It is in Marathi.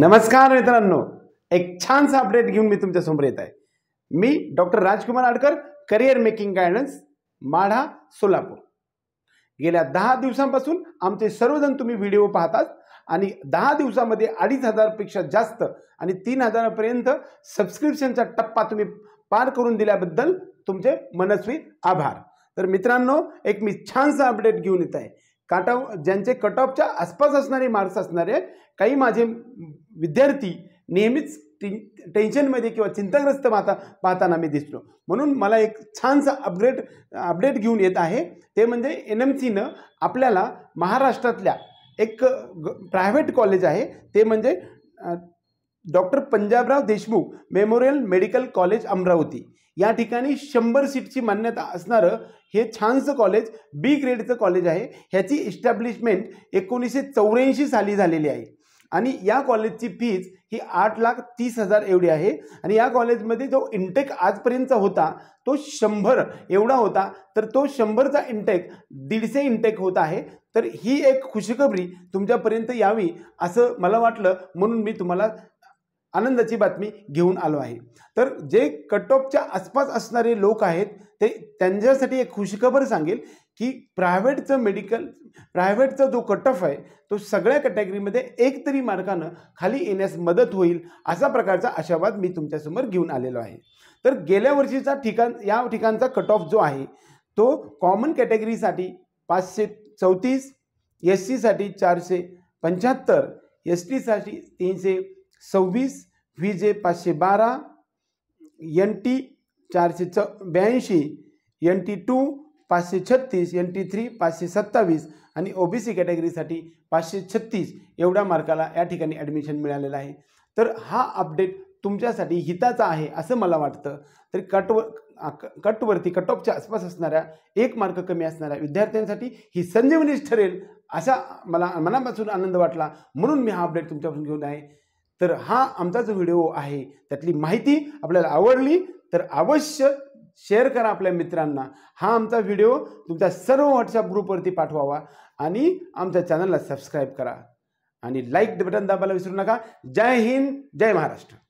नमस्कार मित्रांनो एक छानसा अपडेट घेऊन मी तुमच्या समोर येत आहे मी doctor Rajkumar Adkar career making guidance Madha Solapur गेल्या दहा दिवसांपासून आमचे सर्वजण तुम्ही व्हिडिओ पाहतात आणि दहा दिवसामध्ये अडीच हजारपेक्षा जास्त आणि तीन हजारापर्यंत सबस्क्रिप्शनचा टप्पा तुम्ही पार करून दिल्याबद्दल तुमचे मनस्वी आभार तर मित्रांनो एक मी छानसा अपडेट घेऊन येत आहे काटा ज्यांचे कट ऑफच्या आसपास असणारे मार्क्स असणारे काही माझे विद्यार्थी नेहमीच टेन्शनमध्ये किंवा चिंताग्रस्त पाहता पाहताना मी दिसलो म्हणून मला एक छानसा अपग्रेड अपडेट घेऊन येत आहे ते म्हणजे एन एम सीनं आपल्याला महाराष्ट्रातल्या एक प्रायव्हेट कॉलेज आहे ते म्हणजे doctor Panjabrao Deshmukh memorial medical college Amravati या ठिकाणी शंभर सीटची मान्यता असणारं हे छानसं कॉलेज बी ग्रेडचं कॉलेज आहे ह्याची इस्टॅब्लिशमेंट एकोणीसशे चौऱ्याऐंशी साली झालेली आहे आणि या कॉलेजची फीज ही आठ लाख तीस हजार एवढी आहे आणि या कॉलेजमध्ये जो इंटेक आजपर्यंतचा होता तो शंभर एवढा होता तर तो शंभरचा इंटेक दीडशे इंटेक होत आहे तर ही एक खुशखबरी तुमच्यापर्यंत यावी असं मला वाटलं म्हणून मी तुम्हाला आनंदाची बातमी घेऊन आलो आहे तर जे कट ऑफच्या आसपास असणारे लोक आहेत ते त्यांच्यासाठी एक खुशखबर सांगेल की प्रायव्हेटचं मेडिकल प्रायव्हेटचा जो कट ऑफ आहे तो सगळ्या कॅटेगरीमध्ये एकतरी तरी मार्कानं खाली येण्यास मदत होईल असा प्रकारचा आशावाद मी तुमच्यासमोर घेऊन आलेलो आहे तर गेल्या वर्षीचा ठिकाण या ठिकाणचा कट ऑफ जो आहे तो कॉमन कॅटेगरीसाठी पाचशे चौतीस एस सीसाठी चारशे पंच्याहत्तर एस टीसाठी तीनशे सव्वीस व्ही जे पाचशे बारा एन टी चारशे च ब्याऐंशी एन टी टू पाचशे छत्तीस एन टी थ्री पाचशे सत्तावीस आणि ओ बी सी कॅटेगरीसाठी पाचशे छत्तीस एवढ्या मार्काला या ठिकाणी ॲडमिशन मिळालेलं आहे तर हा अपडेट तुमच्यासाठी हिताचा आहे असं मला वाटतं तर कटवर कटवरती कट ऑफच्या आसपास असणाऱ्या एक मार्क कमी असणाऱ्या विद्यार्थ्यांसाठी ही संजीवनीच ठरेल असा मला मनापासून आनंद वाटला म्हणून मी हा अपडेट तुमच्यापासून घेऊन आहे तर हा आमचा जो व्हिडिओ आहे त्यातली माहिती आपल्याला आवडली तर अवश्य शेअर करा आपल्या मित्रांना हा आमचा व्हिडिओ तुमच्या सर्व व्हॉट्सअप ग्रुपवरती पाठवावा आणि आमच्या चॅनलला सबस्क्राईब करा आणि लाईक बटन दाबायला विसरू नका जय हिंद जय महाराष्ट्र